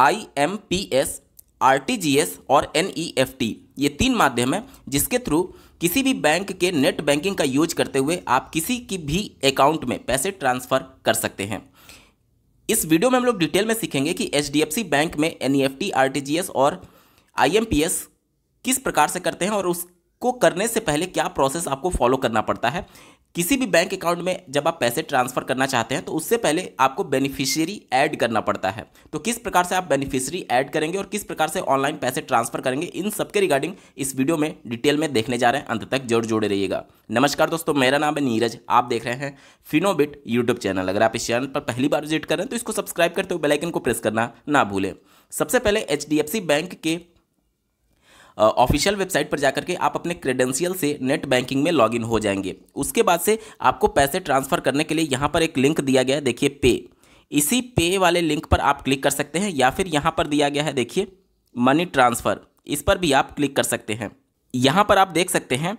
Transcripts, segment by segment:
आई M P S R T G S और N E F T ये तीन माध्यम है जिसके थ्रू किसी भी बैंक के नेट बैंकिंग का यूज करते हुए आप किसी की भी अकाउंट में पैसे ट्रांसफ़र कर सकते हैं इस वीडियो में हम लोग डिटेल में सीखेंगे कि एच बैंक में N E F T R T G S और आई एम पी एस किस प्रकार से करते हैं और उसको करने से पहले क्या प्रोसेस आपको फॉलो करना पड़ता है किसी भी बैंक अकाउंट में जब आप पैसे ट्रांसफ़र करना चाहते हैं तो उससे पहले आपको बेनिफिशियरी ऐड करना पड़ता है तो किस प्रकार से आप बेनिफिशियरी ऐड करेंगे और किस प्रकार से ऑनलाइन पैसे ट्रांसफ़र करेंगे इन सबके रिगार्डिंग इस वीडियो में डिटेल में देखने जा रहे हैं अंत तक जरूर जुड़े रहिएगा नमस्कार दोस्तों मेरा नाम है नीरज आप देख रहे हैं फिनोबिट यूट्यूब चैनल अगर आप इस चैनल पर पहली बार विजिट करें तो इसको सब्सक्राइब करते हुए बेलाइकन को प्रेस करना ना भूलें सबसे पहले एच बैंक के ऑफिशियल वेबसाइट पर जाकर के आप अपने क्रेडेंशियल से नेट बैंकिंग में लॉगिन हो जाएंगे उसके बाद से आपको पैसे ट्रांसफ़र करने के लिए यहाँ पर एक लिंक दिया गया है देखिए पे इसी पे वाले लिंक पर आप क्लिक कर सकते हैं या फिर यहाँ पर दिया गया है देखिए मनी ट्रांसफ़र इस पर भी आप क्लिक कर सकते हैं यहाँ पर आप देख सकते हैं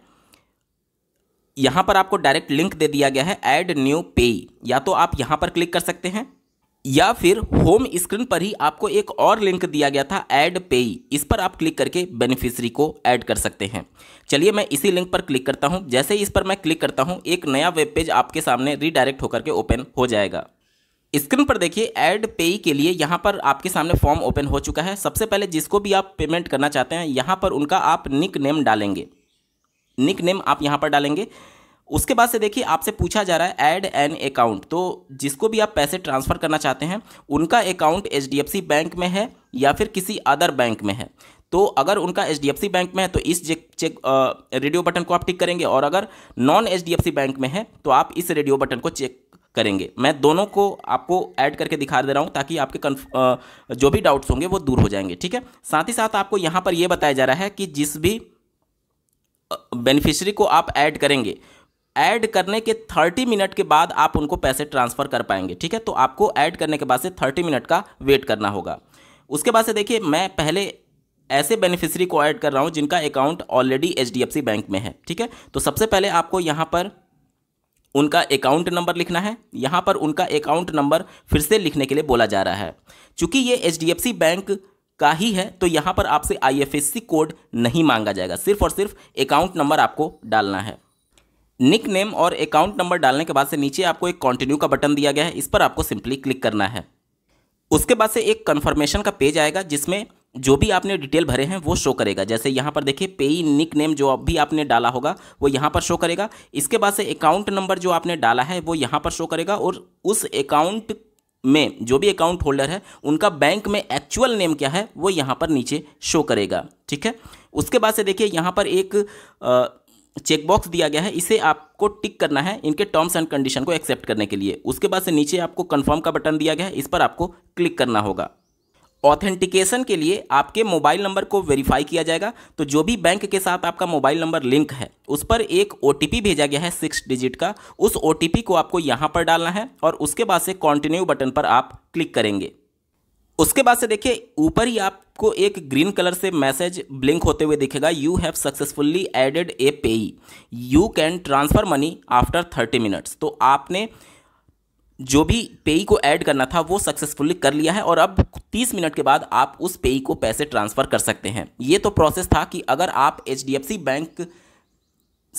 यहाँ पर आपको डायरेक्ट लिंक दे दिया गया है ऐड न्यू पे या तो आप यहाँ पर क्लिक कर सकते हैं या फिर होम स्क्रीन पर ही आपको एक और लिंक दिया गया था ऐड पे इस पर आप क्लिक करके बेनिफिशरी को ऐड कर सकते हैं चलिए मैं इसी लिंक पर क्लिक करता हूं जैसे ही इस पर मैं क्लिक करता हूं एक नया वेब पेज आपके सामने रीडायरेक्ट होकर के ओपन हो जाएगा स्क्रीन पर देखिए ऐड पेई के लिए यहाँ पर आपके सामने फॉर्म ओपन हो चुका है सबसे पहले जिसको भी आप पेमेंट करना चाहते हैं यहाँ पर उनका आप निक नेम डालेंगे निक नेम आप यहाँ पर डालेंगे उसके बाद से देखिए आपसे पूछा जा रहा है ऐड एन अकाउंट तो जिसको भी आप पैसे ट्रांसफ़र करना चाहते हैं उनका अकाउंट एच बैंक में है या फिर किसी अदर बैंक में है तो अगर उनका एच बैंक में है तो इस चेक रेडियो बटन को आप टिक करेंगे और अगर नॉन एच बैंक में है तो आप इस रेडियो बटन को चेक करेंगे मैं दोनों को आपको ऐड करके दिखा दे रहा हूँ ताकि आपके जो भी डाउट्स होंगे वो दूर हो जाएंगे ठीक है साथ ही साथ आपको यहाँ पर यह बताया जा रहा है कि जिस भी बेनिफिशरी को आप ऐड करेंगे ऐड करने के 30 मिनट के बाद आप उनको पैसे ट्रांसफ़र कर पाएंगे ठीक है तो आपको ऐड करने के बाद से 30 मिनट का वेट करना होगा उसके बाद से देखिए मैं पहले ऐसे बेनिफिशरी को ऐड कर रहा हूँ जिनका अकाउंट ऑलरेडी एच बैंक में है ठीक है तो सबसे पहले आपको यहाँ पर उनका अकाउंट नंबर लिखना है यहाँ पर उनका अकाउंट नंबर फिर से लिखने के लिए बोला जा रहा है चूँकि ये एच बैंक का ही है तो यहाँ पर आपसे आई कोड नहीं मांगा जाएगा सिर्फ और सिर्फ अकाउंट नंबर आपको डालना है निक नेम और अकाउंट नंबर डालने के बाद से नीचे आपको एक कंटिन्यू का बटन दिया गया है इस पर आपको सिंपली क्लिक करना है उसके बाद से एक कन्फर्मेशन का पेज आएगा जिसमें जो भी आपने डिटेल भरे हैं वो शो करेगा जैसे यहाँ पर देखिए पेई निक नेम जो भी आपने डाला होगा वो यहाँ पर शो करेगा इसके बाद से अकाउंट नंबर जो आपने डाला है वो यहाँ पर शो करेगा और उस अकाउंट में जो भी अकाउंट होल्डर है उनका बैंक में एक्चुअल नेम क्या है वो यहाँ पर नीचे शो करेगा ठीक है उसके बाद से देखिए यहाँ पर एक आ, चेकबॉक्स दिया गया है इसे आपको टिक करना है इनके टर्म्स एंड कंडीशन को एक्सेप्ट करने के लिए उसके बाद से नीचे आपको कन्फर्म का बटन दिया गया है इस पर आपको क्लिक करना होगा ऑथेंटिकेशन के लिए आपके मोबाइल नंबर को वेरीफाई किया जाएगा तो जो भी बैंक के साथ आपका मोबाइल नंबर लिंक है उस पर एक ओ भेजा गया है सिक्स डिजिट का उस ओ को आपको यहाँ पर डालना है और उसके बाद से कॉन्टिन्यू बटन पर आप क्लिक करेंगे उसके बाद से देखिए ऊपर ही आपको एक ग्रीन कलर से मैसेज ब्लिंक होते हुए दिखेगा you have successfully added a payee you can transfer money after thirty minutes तो आपने जो भी पेई को ऐड करना था वो सक्सेसफुली कर लिया है और अब 30 मिनट के बाद आप उस पेई को पैसे ट्रांसफ़र कर सकते हैं ये तो प्रोसेस था कि अगर आप एच बैंक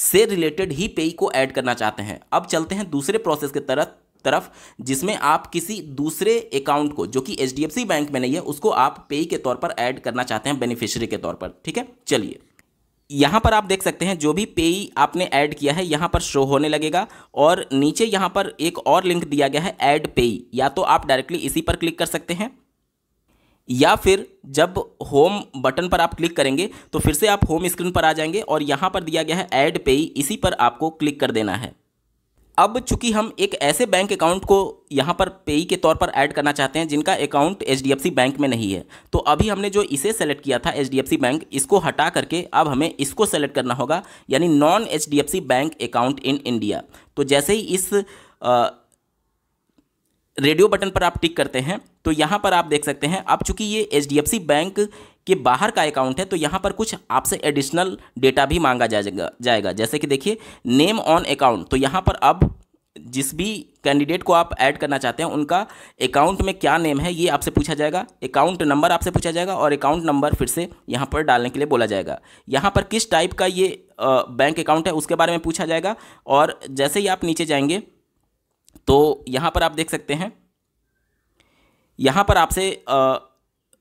से रिलेटेड ही पेई को ऐड करना चाहते हैं अब चलते हैं दूसरे प्रोसेस के तरह तरफ जिसमें आप किसी दूसरे अकाउंट को जो कि एच बैंक में नहीं है उसको आप पे के तौर पर ऐड करना चाहते हैं बेनिफिशियरी के तौर पर ठीक है चलिए यहाँ पर आप देख सकते हैं जो भी पेई आपने ऐड किया है यहाँ पर शो होने लगेगा और नीचे यहाँ पर एक और लिंक दिया गया है ऐड पेई या तो आप डायरेक्टली इसी पर क्लिक कर सकते हैं या फिर जब होम बटन पर आप क्लिक करेंगे तो फिर से आप होम स्क्रीन पर आ जाएंगे और यहाँ पर दिया गया है ऐड पे इसी पर आपको क्लिक कर देना है अब चूंकि हम एक ऐसे बैंक अकाउंट को यहाँ पर पेई के तौर पर ऐड करना चाहते हैं जिनका अकाउंट एच बैंक में नहीं है तो अभी हमने जो इसे सेलेक्ट किया था एच बैंक इसको हटा करके अब हमें इसको सेलेक्ट करना होगा यानी non H bank account in India तो जैसे ही इस आ, रेडियो बटन पर आप टिक करते हैं तो यहाँ पर आप देख सकते हैं अब चूंकि ये एच बैंक के बाहर का अकाउंट है तो यहाँ पर कुछ आपसे एडिशनल डेटा भी मांगा जाएगा जाएगा जैसे कि देखिए नेम ऑन अकाउंट तो यहाँ पर अब जिस भी कैंडिडेट को आप ऐड करना चाहते हैं उनका अकाउंट में क्या नेम है ये आपसे पूछा जाएगा अकाउंट नंबर आपसे पूछा जाएगा और अकाउंट नंबर फिर से यहाँ पर डालने के लिए बोला जाएगा यहाँ पर किस टाइप का ये बैंक अकाउंट है उसके बारे में पूछा जाएगा और जैसे ही आप नीचे जाएंगे तो यहाँ पर आप देख सकते हैं यहाँ पर आपसे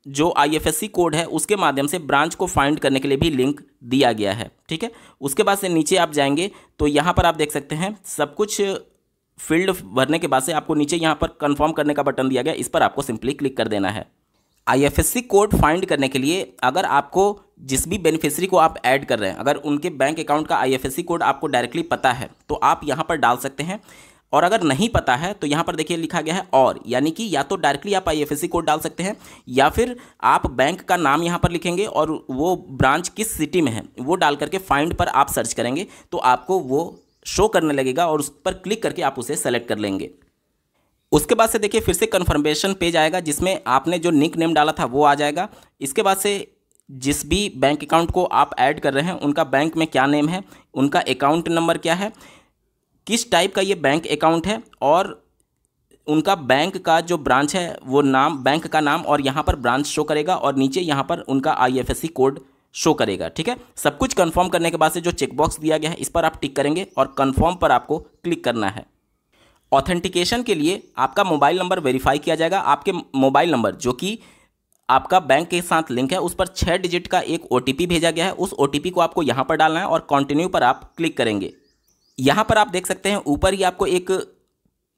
जो आईएफएससी कोड है उसके माध्यम से ब्रांच को फाइंड करने के लिए भी लिंक दिया गया है ठीक है उसके बाद से नीचे आप जाएंगे तो यहाँ पर आप देख सकते हैं सब कुछ फील्ड भरने के बाद से आपको नीचे यहाँ पर कंफर्म करने का बटन दिया गया इस पर आपको सिंपली क्लिक कर देना है आईएफएससी कोड फाइंड करने के लिए अगर आपको जिस भी बेनिफिशरी को आप ऐड कर रहे हैं अगर उनके बैंक अकाउंट का आईएफएससी कोड आपको डायरेक्टली पता है तो आप यहाँ पर डाल सकते हैं और अगर नहीं पता है तो यहाँ पर देखिए लिखा गया है और यानी कि या तो डायरेक्टली आप आईएफएससी कोड डाल सकते हैं या फिर आप बैंक का नाम यहाँ पर लिखेंगे और वो ब्रांच किस सिटी में है वो डाल करके फाइंड पर आप सर्च करेंगे तो आपको वो शो करने लगेगा और उस पर क्लिक करके आप उसे सेलेक्ट कर लेंगे उसके बाद से देखिए फिर से कन्फर्मेशन पेज आएगा जिसमें आपने जो निक नेम डाला था वो आ जाएगा इसके बाद से जिस भी बैंक अकाउंट को आप ऐड कर रहे हैं उनका बैंक में क्या नेम है उनका अकाउंट नंबर क्या है किस टाइप का ये बैंक अकाउंट है और उनका बैंक का जो ब्रांच है वो नाम बैंक का नाम और यहाँ पर ब्रांच शो करेगा और नीचे यहाँ पर उनका आईएफएससी कोड शो करेगा ठीक है सब कुछ कंफर्म करने के बाद से जो चेकबॉक्स दिया गया है इस पर आप टिक करेंगे और कंफर्म पर आपको क्लिक करना है ऑथेंटिकेशन के लिए आपका मोबाइल नंबर वेरीफाई किया जाएगा आपके मोबाइल नंबर जो कि आपका बैंक के साथ लिंक है उस पर छः डिजिट का एक ओ भेजा गया है उस ओ को आपको यहाँ पर डालना है और कंटिन्यू पर आप क्लिक करेंगे यहाँ पर आप देख सकते हैं ऊपर ही आपको एक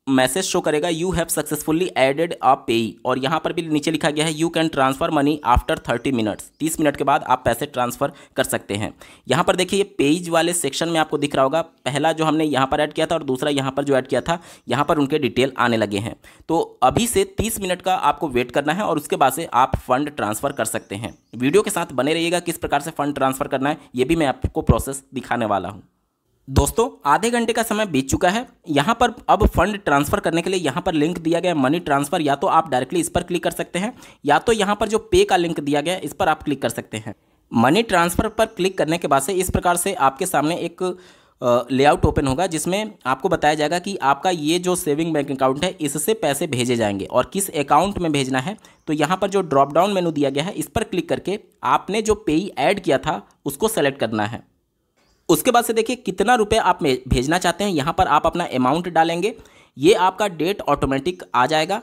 मैसेज शो करेगा you have successfully added a payee और यहाँ पर भी नीचे लिखा गया है you can transfer money after thirty minutes तीस मिनट के बाद आप पैसे ट्रांसफ़र कर सकते हैं यहाँ पर देखिए पेज वाले सेक्शन में आपको दिख रहा होगा पहला जो हमने यहाँ पर ऐड किया था और दूसरा यहाँ पर जो ऐड किया था यहाँ पर उनके डिटेल आने लगे हैं तो अभी से तीस मिनट का आपको वेट करना है और उसके बाद से आप फंड ट्रांसफ़र कर सकते हैं वीडियो के साथ बने रहिएगा किस प्रकार से फंड ट्रांसफ़र करना है ये भी मैं आपको प्रोसेस दिखाने वाला हूँ दोस्तों आधे घंटे का समय बीत चुका है यहाँ पर अब फंड ट्रांसफ़र करने के लिए यहाँ पर लिंक दिया गया मनी ट्रांसफ़र या तो आप डायरेक्टली इस पर क्लिक कर सकते हैं या तो यहाँ पर जो पे का लिंक दिया गया है इस पर आप क्लिक कर सकते हैं मनी ट्रांसफ़र पर क्लिक करने के बाद से इस प्रकार से आपके सामने एक लेआउट ओपन होगा जिसमें आपको बताया जाएगा कि आपका ये जो सेविंग बैंक अकाउंट है इससे पैसे भेजे जाएंगे और किस अकाउंट में भेजना है तो यहाँ पर जो ड्रॉप डाउन मेनू दिया गया है इस पर क्लिक करके आपने जो पेई ऐड किया था उसको सेलेक्ट करना है उसके बाद से देखिए कितना रुपये आप भेजना चाहते हैं यहाँ पर आप अपना अमाउंट डालेंगे ये आपका डेट ऑटोमेटिक आ जाएगा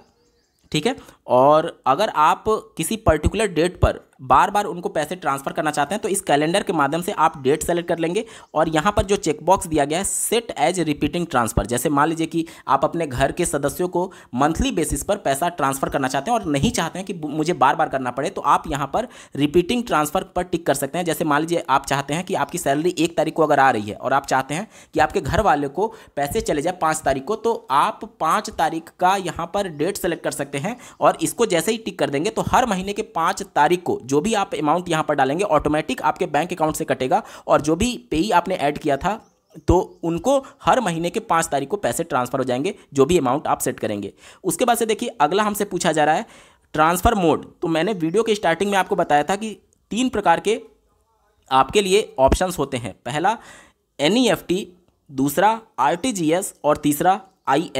ठीक है और अगर आप किसी पर्टिकुलर डेट पर बार बार उनको पैसे ट्रांसफ़र करना चाहते हैं तो इस कैलेंडर के माध्यम से आप डेट सेलेक्ट कर लेंगे और यहाँ पर जो चेकबॉक्स दिया गया है सेट एज रिपीटिंग ट्रांसफ़र जैसे मान लीजिए कि आप अपने घर के सदस्यों को मंथली बेसिस पर पैसा ट्रांसफ़र करना चाहते हैं और नहीं चाहते हैं कि मुझे बार बार करना पड़े तो आप यहाँ पर रिपीटिंग ट्रांसफ़र पर टिक कर सकते हैं जैसे मान लीजिए आप चाहते हैं कि आपकी सैलरी एक तारीख को अगर आ रही है और आप चाहते हैं कि आपके घर वाले को पैसे चले जाए पाँच तारीख को तो आप पाँच तारीख का यहाँ पर डेट सेलेक्ट कर सकते हैं और इसको जैसे ही टिक कर देंगे तो हर महीने के पाँच तारीख को जो भी आप अमाउंट यहाँ पर डालेंगे ऑटोमेटिक आपके बैंक अकाउंट से कटेगा और जो भी पेई आपने ऐड किया था तो उनको हर महीने के पाँच तारीख को पैसे ट्रांसफ़र हो जाएंगे जो भी अमाउंट आप सेट करेंगे उसके बाद से देखिए अगला हमसे पूछा जा रहा है ट्रांसफ़र मोड तो मैंने वीडियो के स्टार्टिंग में आपको बताया था कि तीन प्रकार के आपके लिए ऑप्शंस होते हैं पहला एन e दूसरा आर और तीसरा आई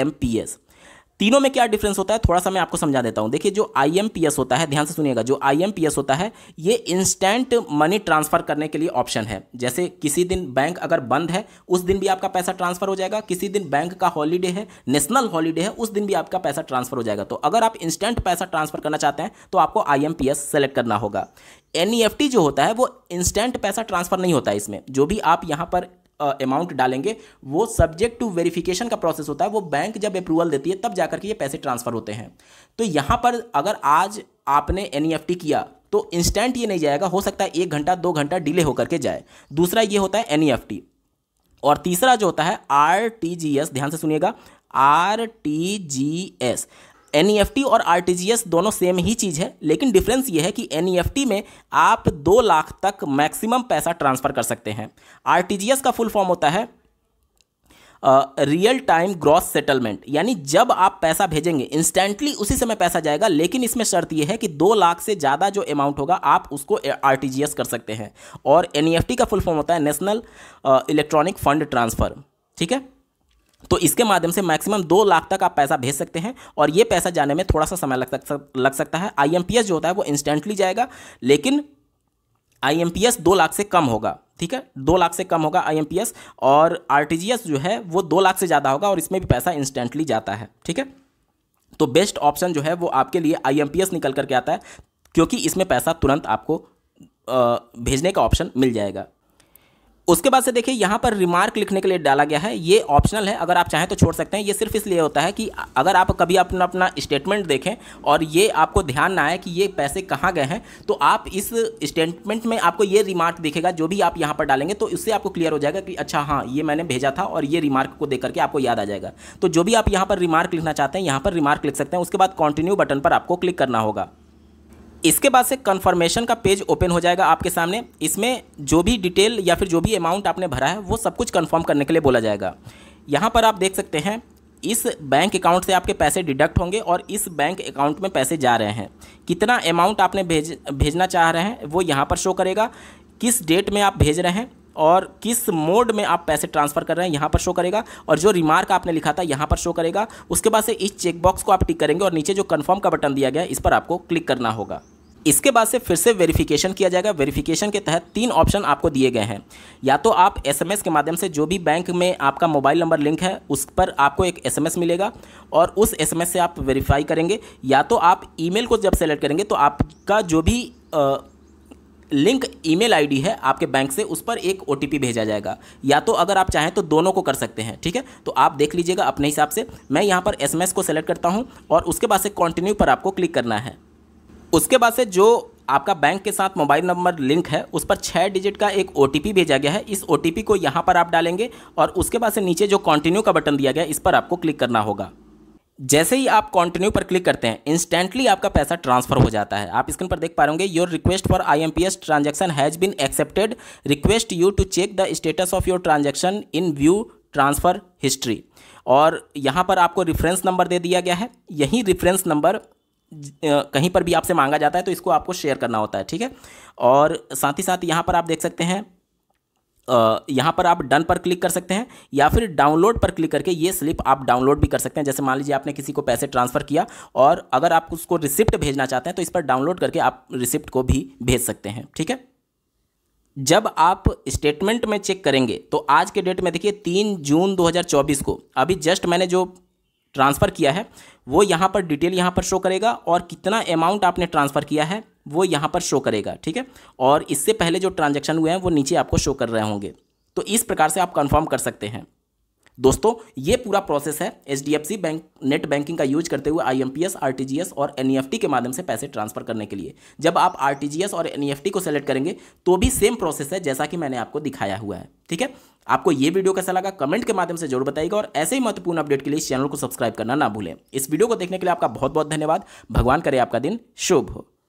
तीनों में क्या डिफरेंस होता है थोड़ा सा मैं आपको समझा देता हूं देखिए जो आई होता है ध्यान से सुनिएगा जो आई होता है ये इंस्टेंट मनी ट्रांसफ़र करने के लिए ऑप्शन है जैसे किसी दिन बैंक अगर बंद है उस दिन भी आपका पैसा ट्रांसफ़र हो जाएगा किसी दिन बैंक का हॉलीडे है नेशनल हॉलीडे है उस दिन भी आपका पैसा ट्रांसफ़र हो जाएगा तो अगर आप इंस्टेंट पैसा ट्रांसफ़र करना चाहते हैं तो आपको आई एम सेलेक्ट करना होगा एन e जो होता है वो इंस्टेंट पैसा ट्रांसफ़र नहीं होता है इसमें जो भी आप यहाँ पर अमाउंट डालेंगे वो सब्जेक्ट टू वेरिफिकेशन का प्रोसेस होता है वो बैंक जब अप्रूवल देती है तब जाकर के ये पैसे ट्रांसफ़र होते हैं तो यहाँ पर अगर आज आपने एन e किया तो इंस्टेंट ये नहीं जाएगा हो सकता है एक घंटा दो घंटा डिले होकर के जाए दूसरा ये होता है एन e और तीसरा जो होता है आर टी जी एस ध्यान से सुनिएगा R T G S N e और आर दोनों सेम ही चीज़ है लेकिन डिफरेंस ये है कि एन e में आप दो लाख तक मैक्सिमम पैसा ट्रांसफ़र कर सकते हैं आर का फुल फॉर्म होता है रियल टाइम ग्रॉस सेटलमेंट यानी जब आप पैसा भेजेंगे इंस्टेंटली उसी समय पैसा जाएगा लेकिन इसमें शर्त यह है कि दो लाख से ज़्यादा जो अमाउंट होगा आप उसको आर कर सकते हैं और एन e का फुल फॉर्म होता है नेशनल इलेक्ट्रॉनिक फंड ट्रांसफ़र ठीक है तो इसके माध्यम से मैक्सिमम दो लाख तक आप पैसा भेज सकते हैं और ये पैसा जाने में थोड़ा सा समय लग सक लग सकता है आईएमपीएस जो होता है वो इंस्टेंटली जाएगा लेकिन आईएमपीएस दो लाख से कम होगा ठीक है दो लाख से कम होगा आईएमपीएस और आरटीजीएस जो है वो दो लाख से ज़्यादा होगा और इसमें भी पैसा इंस्टेंटली जाता है ठीक है तो बेस्ट ऑप्शन जो है वो आपके लिए आई निकल करके आता है क्योंकि इसमें पैसा तुरंत आपको भेजने का ऑप्शन मिल जाएगा उसके बाद से देखिए यहाँ पर रिमार्क लिखने के लिए डाला गया है ये ऑप्शनल है अगर आप चाहें तो छोड़ सकते हैं ये सिर्फ इसलिए होता है कि अगर आप कभी अपना अपना स्टेटमेंट देखें और ये आपको ध्यान ना आए कि ये पैसे कहाँ गए हैं तो आप इस स्टेटमेंट में आपको ये रिमार्क दिखेगा जो भी आप यहाँ पर डालेंगे तो इससे आपको क्लियर हो जाएगा कि अच्छा हाँ ये मैंने भेजा था और ये रिमार्क को देख करके आपको याद आ जाएगा तो जो भी आप यहाँ पर रिमार्क लिखना चाहते हैं यहाँ पर रिमार्क लिख सकते हैं उसके बाद कॉन्टिन्यू बटन पर आपको क्लिक करना होगा इसके बाद से कन्फर्मेशन का पेज ओपन हो जाएगा आपके सामने इसमें जो भी डिटेल या फिर जो भी अमाउंट आपने भरा है वो सब कुछ कन्फर्म करने के लिए बोला जाएगा यहाँ पर आप देख सकते हैं इस बैंक अकाउंट से आपके पैसे डिडक्ट होंगे और इस बैंक अकाउंट में पैसे जा रहे हैं कितना अमाउंट आपने भेज भेजना चाह रहे हैं वो यहाँ पर शो करेगा किस डेट में आप भेज रहे हैं और किस मोड में आप पैसे ट्रांसफ़र कर रहे हैं यहाँ पर शो करेगा और जो रिमार्क आपने लिखा था यहाँ पर शो करेगा उसके बाद से इस चेकबॉक्स को आप टिक करेंगे और नीचे जो कन्फर्म का बटन दिया गया है इस पर आपको क्लिक करना होगा इसके बाद से फिर से वेरिफिकेशन किया जाएगा वेरिफिकेशन के तहत तीन ऑप्शन आपको दिए गए हैं या तो आप एसएमएस के माध्यम से जो भी बैंक में आपका मोबाइल नंबर लिंक है उस पर आपको एक एसएमएस मिलेगा और उस एसएमएस से आप वेरीफाई करेंगे या तो आप ईमेल को जब सेलेक्ट करेंगे तो आपका जो भी आ, लिंक ईमेल आईडी है आपके बैंक से उस पर एक ओ भेजा जाएगा या तो अगर आप चाहें तो दोनों को कर सकते हैं ठीक है तो आप देख लीजिएगा अपने हिसाब से मैं यहाँ पर एस को सेलेक्ट करता हूँ और उसके बाद से कॉन्टिन्यू पर आपको क्लिक करना है उसके बाद से जो आपका बैंक के साथ मोबाइल नंबर लिंक है उस पर छः डिजिट का एक ओ भेजा गया है इस ओ को यहाँ पर आप डालेंगे और उसके बाद से नीचे जो कंटिन्यू का बटन दिया गया इस पर आपको क्लिक करना होगा जैसे ही आप कंटिन्यू पर क्लिक करते हैं इंस्टेंटली आपका पैसा ट्रांसफर हो जाता है आप स्क्रीन पर देख पा होंगे your request for I M P S transaction has been accepted request you to check the status of your transaction in view transfer history और यहाँ पर आपको रिफरेंस नंबर दे दिया गया है यही रिफरेंस नंबर कहीं पर भी आपसे मांगा जाता है तो इसको आपको शेयर करना होता है ठीक है और साथ ही साथ यहाँ पर आप देख सकते हैं यहाँ पर आप डन पर क्लिक कर सकते हैं या फिर डाउनलोड पर क्लिक करके ये स्लिप आप डाउनलोड भी कर सकते हैं जैसे मान लीजिए आपने किसी को पैसे ट्रांसफ़र किया और अगर आप उसको रिसिप्ट भेजना चाहते हैं तो इस पर डाउनलोड करके आप रिसिप्ट को भी भेज सकते हैं ठीक है जब आप स्टेटमेंट में चेक करेंगे तो आज के डेट में देखिए तीन जून 2024 को अभी जस्ट मैंने जो ट्रांसफ़र किया है वो यहाँ पर डिटेल यहाँ पर शो करेगा और कितना अमाउंट आपने ट्रांसफ़र किया है वो यहाँ पर शो करेगा ठीक है और इससे पहले जो ट्रांजेक्शन हुए हैं वो नीचे आपको शो कर रहे होंगे तो इस प्रकार से आप कन्फर्म कर सकते हैं दोस्तों ये पूरा प्रोसेस है एच बैंक नेट बैंकिंग का यूज करते हुए आई एम और एन e के माध्यम से पैसे ट्रांसफर करने के लिए जब आप आर और एन e को सेलेक्ट करेंगे तो भी सेम प्रोसेस है जैसा कि मैंने आपको दिखाया हुआ है ठीक है आपको ये वीडियो कैसा लगा कमेंट के माध्यम से जरूर बताइएगा और ऐसे ही महत्वपूर्ण अपडेट के लिए इस चैनल को सब्सक्राइब करना ना भूलें इस वीडियो को देखने के लिए आपका बहुत बहुत धन्यवाद भगवान करे आपका दिन शुभ हो